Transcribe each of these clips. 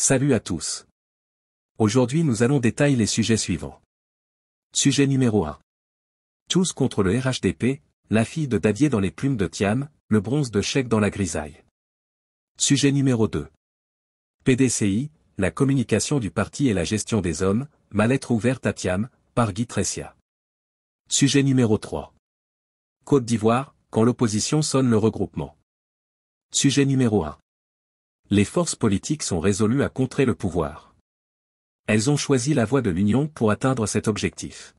Salut à tous. Aujourd'hui nous allons détailler les sujets suivants. Sujet numéro 1. Tous contre le RHDP, la fille de Davier dans les plumes de Tiam, le bronze de chèque dans la grisaille. Sujet numéro 2. PDCI, la communication du parti et la gestion des hommes, ma lettre ouverte à Tiam, par Guy Tressia. Sujet numéro 3. Côte d'Ivoire, quand l'opposition sonne le regroupement. Sujet numéro 1 les forces politiques sont résolues à contrer le pouvoir. Elles ont choisi la voie de l'union pour atteindre cet objectif.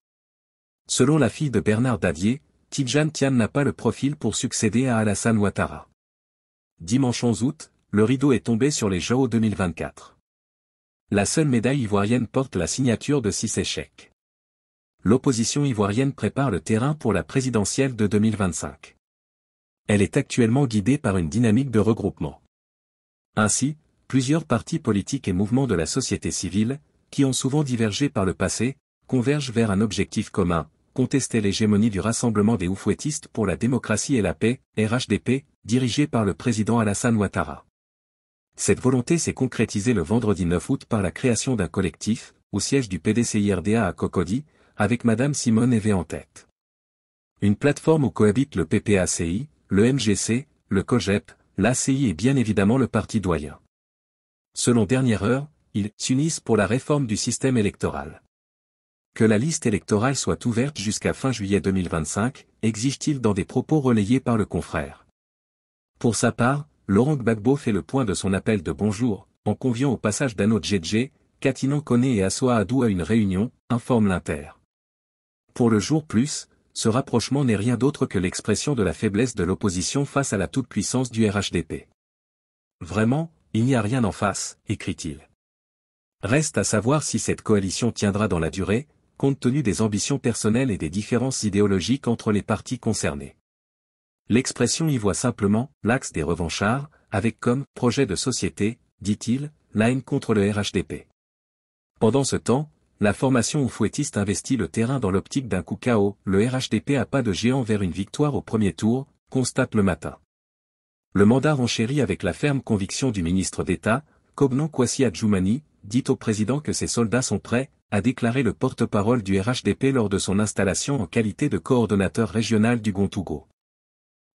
Selon la fille de Bernard Davier, Tidjane Tian n'a pas le profil pour succéder à Alassane Ouattara. Dimanche 11 août, le rideau est tombé sur les JO 2024. La seule médaille ivoirienne porte la signature de six échecs. L'opposition ivoirienne prépare le terrain pour la présidentielle de 2025. Elle est actuellement guidée par une dynamique de regroupement. Ainsi, plusieurs partis politiques et mouvements de la société civile, qui ont souvent divergé par le passé, convergent vers un objectif commun, contester l'hégémonie du Rassemblement des Oufouettistes pour la démocratie et la paix, RHDP, dirigé par le président Alassane Ouattara. Cette volonté s'est concrétisée le vendredi 9 août par la création d'un collectif, au siège du PDCIRDA à Cocody, avec Madame Simone Hévé en tête. Une plateforme où cohabitent le PPACI, le MGC, le COGEP, l'ACI est bien évidemment le parti doyen. Selon Dernière Heure, ils s'unissent pour la réforme du système électoral. Que la liste électorale soit ouverte jusqu'à fin juillet 2025, exige-t-il dans des propos relayés par le confrère. Pour sa part, Laurent Gbagbo fait le point de son appel de bonjour, en conviant au passage d'Anno Djedje, Katinan Kone et Assoa Adou à une réunion, informe l'Inter. Pour le jour plus, ce rapprochement n'est rien d'autre que l'expression de la faiblesse de l'opposition face à la toute-puissance du RHDP. Vraiment, il n'y a rien en face, écrit-il. Reste à savoir si cette coalition tiendra dans la durée, compte tenu des ambitions personnelles et des différences idéologiques entre les partis concernés. L'expression y voit simplement l'axe des revanchards, avec comme projet de société, dit-il, la contre le RHDP. Pendant ce temps, la formation ou fouettiste investit le terrain dans l'optique d'un coup KO, le RHDP a pas de géant vers une victoire au premier tour, constate le matin. Le mandat renchérit avec la ferme conviction du ministre d'État, Kobnon Kwasi Adjoumani, dit au président que ses soldats sont prêts, a déclaré le porte-parole du RHDP lors de son installation en qualité de coordonnateur régional du Gontougo.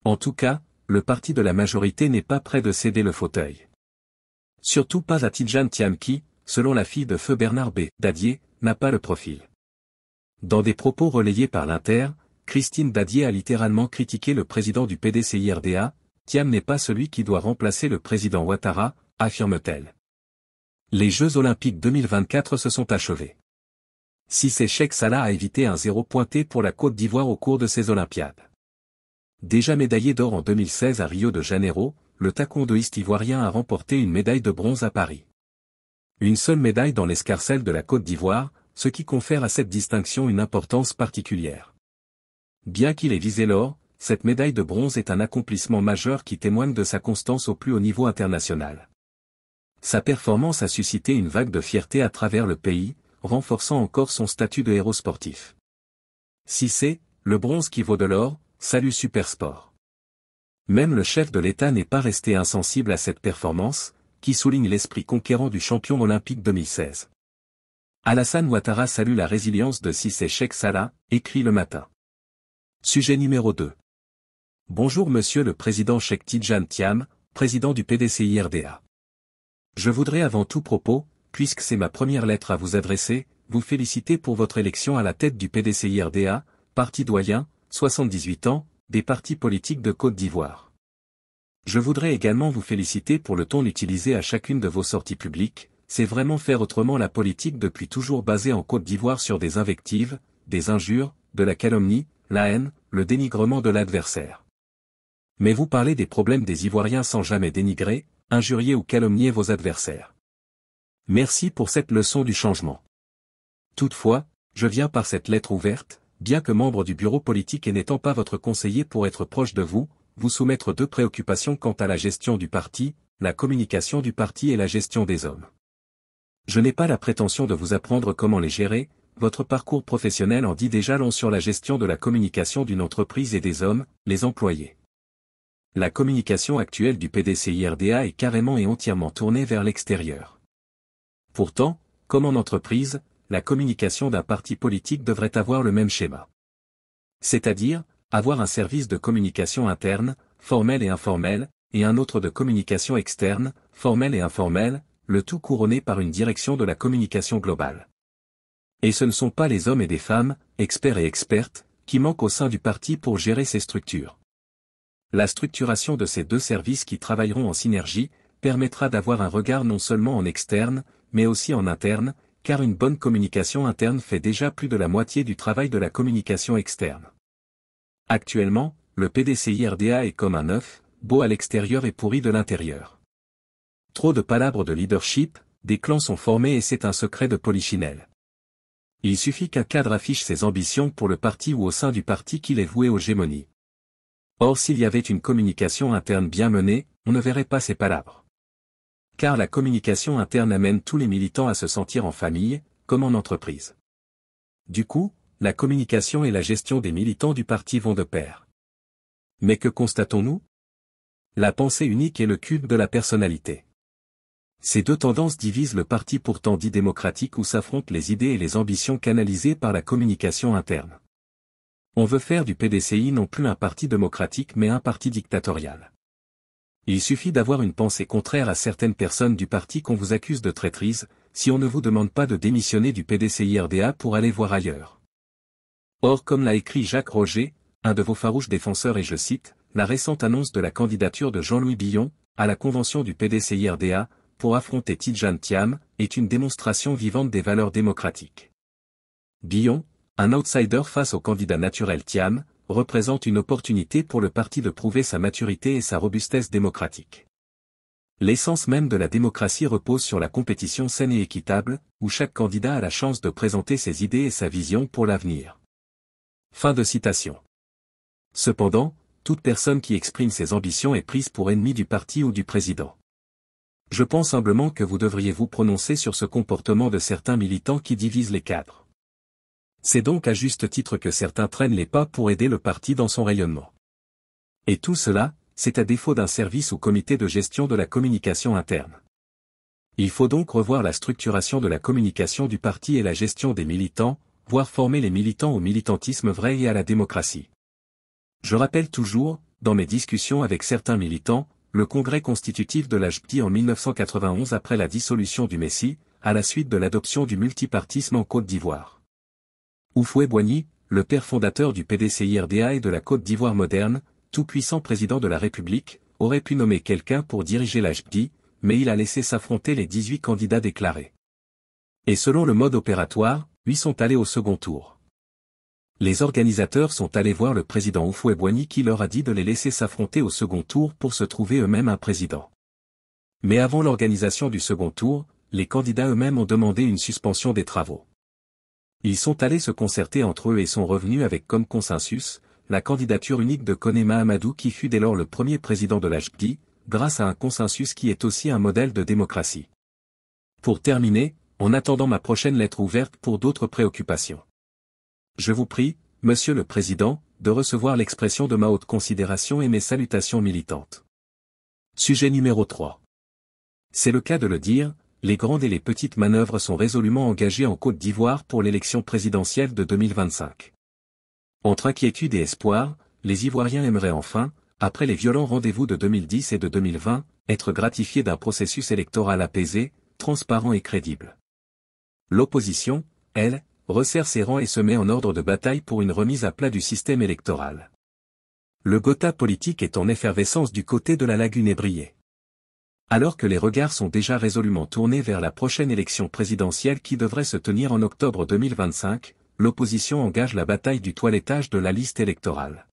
En tout cas, le parti de la majorité n'est pas prêt de céder le fauteuil. Surtout pas à Tiam Tiamki, selon la fille de feu Bernard B. Dadier, n'a pas le profil. Dans des propos relayés par l'Inter, Christine Dadier a littéralement critiqué le président du PDCIRDA, Thiam n'est pas celui qui doit remplacer le président Ouattara, affirme-t-elle. Les Jeux Olympiques 2024 se sont achevés. Si c'est Cheikh Salah a évité un zéro pointé pour la Côte d'Ivoire au cours de ces Olympiades. Déjà médaillé d'or en 2016 à Rio de Janeiro, le tacon de ivoirien a remporté une médaille de bronze à Paris une seule médaille dans l'escarcelle de la Côte d'Ivoire, ce qui confère à cette distinction une importance particulière. Bien qu'il ait visé l'or, cette médaille de bronze est un accomplissement majeur qui témoigne de sa constance au plus haut niveau international. Sa performance a suscité une vague de fierté à travers le pays, renforçant encore son statut de héros sportif. Si c'est le bronze qui vaut de l'or, salut Supersport. Même le chef de l'État n'est pas resté insensible à cette performance, qui souligne l'esprit conquérant du champion olympique 2016. Alassane Ouattara salue la résilience de Sissé Cheikh Salah, écrit le matin. Sujet numéro 2. Bonjour Monsieur le Président Cheikh Tidjan Tiam, Président du PDCIRDA. irda Je voudrais avant tout propos, puisque c'est ma première lettre à vous adresser, vous féliciter pour votre élection à la tête du PDC-IRDA, parti doyen, 78 ans, des partis politiques de Côte d'Ivoire. Je voudrais également vous féliciter pour le ton utilisé à chacune de vos sorties publiques, c'est vraiment faire autrement la politique depuis toujours basée en Côte d'Ivoire sur des invectives, des injures, de la calomnie, la haine, le dénigrement de l'adversaire. Mais vous parlez des problèmes des Ivoiriens sans jamais dénigrer, injurier ou calomnier vos adversaires. Merci pour cette leçon du changement. Toutefois, je viens par cette lettre ouverte, bien que membre du bureau politique et n'étant pas votre conseiller pour être proche de vous, vous soumettre deux préoccupations quant à la gestion du parti, la communication du parti et la gestion des hommes. Je n'ai pas la prétention de vous apprendre comment les gérer, votre parcours professionnel en dit déjà long sur la gestion de la communication d'une entreprise et des hommes, les employés. La communication actuelle du PDC-IRDA est carrément et entièrement tournée vers l'extérieur. Pourtant, comme en entreprise, la communication d'un parti politique devrait avoir le même schéma. C'est-à-dire, avoir un service de communication interne, formel et informel, et un autre de communication externe, formel et informel, le tout couronné par une direction de la communication globale. Et ce ne sont pas les hommes et des femmes, experts et expertes, qui manquent au sein du parti pour gérer ces structures. La structuration de ces deux services qui travailleront en synergie, permettra d'avoir un regard non seulement en externe, mais aussi en interne, car une bonne communication interne fait déjà plus de la moitié du travail de la communication externe. Actuellement, le PDCIRDA RDA est comme un œuf, beau à l'extérieur et pourri de l'intérieur. Trop de palabres de leadership, des clans sont formés et c'est un secret de polichinelle. Il suffit qu'un cadre affiche ses ambitions pour le parti ou au sein du parti qu'il est voué aux gémonies. Or s'il y avait une communication interne bien menée, on ne verrait pas ces palabres. Car la communication interne amène tous les militants à se sentir en famille, comme en entreprise. Du coup, la communication et la gestion des militants du parti vont de pair. Mais que constatons-nous La pensée unique est le cube de la personnalité. Ces deux tendances divisent le parti pourtant dit démocratique où s'affrontent les idées et les ambitions canalisées par la communication interne. On veut faire du PDCI non plus un parti démocratique mais un parti dictatorial. Il suffit d'avoir une pensée contraire à certaines personnes du parti qu'on vous accuse de traîtrise, si on ne vous demande pas de démissionner du PDCI RDA pour aller voir ailleurs. Or comme l'a écrit Jacques Roger, un de vos farouches défenseurs et je cite, la récente annonce de la candidature de Jean-Louis Billon, à la convention du pdc pour affronter Tidjane Thiam, est une démonstration vivante des valeurs démocratiques. Billon, un outsider face au candidat naturel Tiam, représente une opportunité pour le parti de prouver sa maturité et sa robustesse démocratique. L'essence même de la démocratie repose sur la compétition saine et équitable, où chaque candidat a la chance de présenter ses idées et sa vision pour l'avenir. Fin de citation. Cependant, toute personne qui exprime ses ambitions est prise pour ennemie du parti ou du président. Je pense humblement que vous devriez vous prononcer sur ce comportement de certains militants qui divisent les cadres. C'est donc à juste titre que certains traînent les pas pour aider le parti dans son rayonnement. Et tout cela, c'est à défaut d'un service ou comité de gestion de la communication interne. Il faut donc revoir la structuration de la communication du parti et la gestion des militants, former les militants au militantisme vrai et à la démocratie. Je rappelle toujours, dans mes discussions avec certains militants, le congrès constitutif de l'Ajbdi en 1991 après la dissolution du Messi, à la suite de l'adoption du multipartisme en Côte d'Ivoire. Oufoué Boigny, le père fondateur du PDCIRDA et de la Côte d'Ivoire moderne, tout puissant président de la République, aurait pu nommer quelqu'un pour diriger l'Ajbdi, mais il a laissé s'affronter les 18 candidats déclarés. Et selon le mode opératoire, Huit sont allés au second tour. Les organisateurs sont allés voir le président oufoué qui leur a dit de les laisser s'affronter au second tour pour se trouver eux-mêmes un président. Mais avant l'organisation du second tour, les candidats eux-mêmes ont demandé une suspension des travaux. Ils sont allés se concerter entre eux et sont revenus avec comme consensus, la candidature unique de Koné Mahamadou qui fut dès lors le premier président de l'HPD, grâce à un consensus qui est aussi un modèle de démocratie. Pour terminer, en attendant ma prochaine lettre ouverte pour d'autres préoccupations. Je vous prie, Monsieur le Président, de recevoir l'expression de ma haute considération et mes salutations militantes. Sujet numéro 3. C'est le cas de le dire, les grandes et les petites manœuvres sont résolument engagées en Côte d'Ivoire pour l'élection présidentielle de 2025. Entre inquiétude et espoir, les Ivoiriens aimeraient enfin, après les violents rendez-vous de 2010 et de 2020, être gratifiés d'un processus électoral apaisé, transparent et crédible. L'opposition, elle, resserre ses rangs et se met en ordre de bataille pour une remise à plat du système électoral. Le Gotha politique est en effervescence du côté de la lagune ébriée. Alors que les regards sont déjà résolument tournés vers la prochaine élection présidentielle qui devrait se tenir en octobre 2025, l'opposition engage la bataille du toilettage de la liste électorale.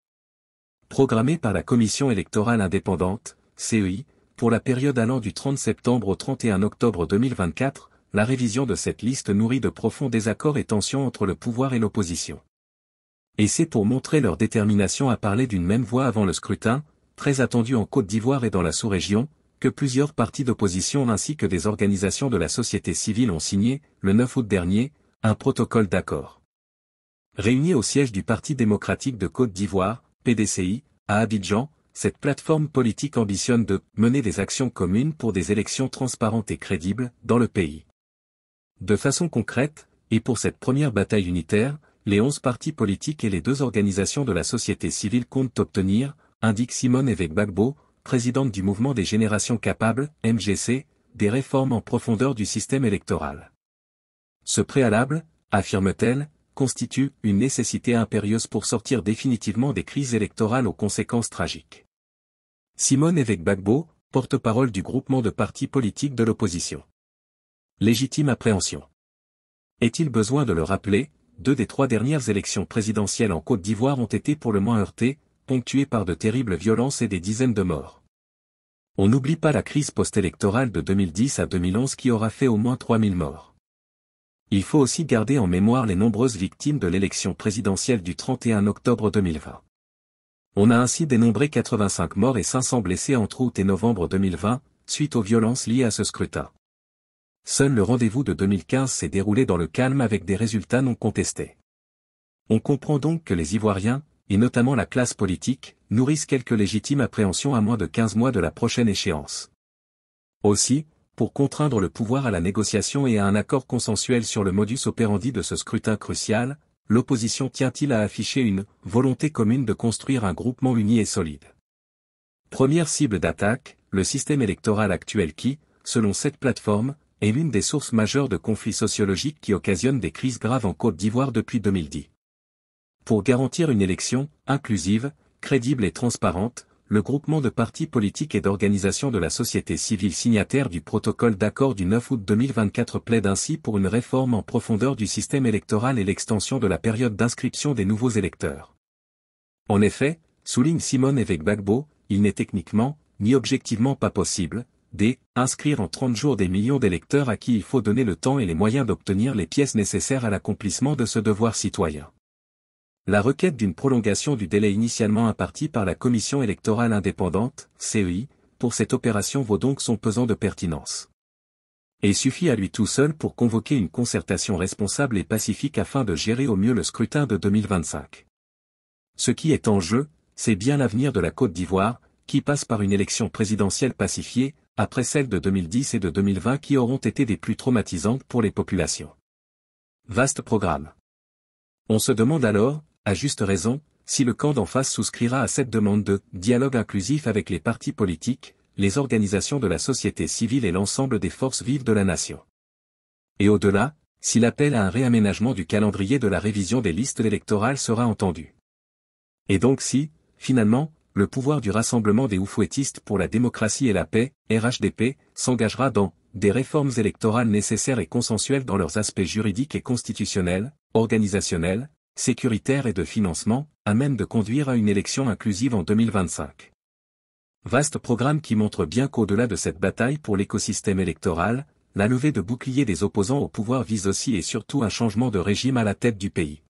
Programmée par la Commission électorale indépendante, CEI, pour la période allant du 30 septembre au 31 octobre 2024, la révision de cette liste nourrit de profonds désaccords et tensions entre le pouvoir et l'opposition. Et c'est pour montrer leur détermination à parler d'une même voix avant le scrutin, très attendu en Côte d'Ivoire et dans la sous-région, que plusieurs partis d'opposition ainsi que des organisations de la société civile ont signé, le 9 août dernier, un protocole d'accord. Réunis au siège du Parti démocratique de Côte d'Ivoire, PDCI, à Abidjan, cette plateforme politique ambitionne de mener des actions communes pour des élections transparentes et crédibles dans le pays. De façon concrète, et pour cette première bataille unitaire, les onze partis politiques et les deux organisations de la société civile comptent obtenir, indique Simone Évêque Bagbo, présidente du mouvement des générations capables, MGC, des réformes en profondeur du système électoral. Ce préalable, affirme-t-elle, constitue une nécessité impérieuse pour sortir définitivement des crises électorales aux conséquences tragiques. Simone Évêque Bagbo, porte-parole du groupement de partis politiques de l'opposition. Légitime appréhension. Est-il besoin de le rappeler, deux des trois dernières élections présidentielles en Côte d'Ivoire ont été pour le moins heurtées, ponctuées par de terribles violences et des dizaines de morts. On n'oublie pas la crise post-électorale de 2010 à 2011 qui aura fait au moins 3000 morts. Il faut aussi garder en mémoire les nombreuses victimes de l'élection présidentielle du 31 octobre 2020. On a ainsi dénombré 85 morts et 500 blessés entre août et novembre 2020, suite aux violences liées à ce scrutin. Seul le rendez-vous de 2015 s'est déroulé dans le calme avec des résultats non contestés. On comprend donc que les Ivoiriens, et notamment la classe politique, nourrissent quelques légitimes appréhensions à moins de 15 mois de la prochaine échéance. Aussi, pour contraindre le pouvoir à la négociation et à un accord consensuel sur le modus operandi de ce scrutin crucial, l'opposition tient-il à afficher une volonté commune de construire un groupement uni et solide. Première cible d'attaque, le système électoral actuel qui, selon cette plateforme, est l'une des sources majeures de conflits sociologiques qui occasionnent des crises graves en Côte d'Ivoire depuis 2010. Pour garantir une élection inclusive, crédible et transparente, le groupement de partis politiques et d'organisations de la société civile signataire du protocole d'accord du 9 août 2024 plaide ainsi pour une réforme en profondeur du système électoral et l'extension de la période d'inscription des nouveaux électeurs. En effet, souligne Simone Évêque Bagbo, il n'est techniquement, ni objectivement pas possible, D. Inscrire en 30 jours des millions d'électeurs à qui il faut donner le temps et les moyens d'obtenir les pièces nécessaires à l'accomplissement de ce devoir citoyen. La requête d'une prolongation du délai initialement imparti par la Commission électorale indépendante, CEI, pour cette opération vaut donc son pesant de pertinence. Et suffit à lui tout seul pour convoquer une concertation responsable et pacifique afin de gérer au mieux le scrutin de 2025. Ce qui est en jeu, c'est bien l'avenir de la Côte d'Ivoire, qui passe par une élection présidentielle pacifiée, après celles de 2010 et de 2020 qui auront été des plus traumatisantes pour les populations. Vaste programme. On se demande alors, à juste raison, si le camp d'en face souscrira à cette demande de dialogue inclusif avec les partis politiques, les organisations de la société civile et l'ensemble des forces vives de la nation. Et au-delà, si l'appel à un réaménagement du calendrier de la révision des listes électorales sera entendu. Et donc si, finalement, le pouvoir du Rassemblement des Oufouettistes pour la démocratie et la paix, RHDP, s'engagera dans des réformes électorales nécessaires et consensuelles dans leurs aspects juridiques et constitutionnels, organisationnels, sécuritaires et de financement, à même de conduire à une élection inclusive en 2025. Vaste programme qui montre bien qu'au-delà de cette bataille pour l'écosystème électoral, la levée de boucliers des opposants au pouvoir vise aussi et surtout un changement de régime à la tête du pays.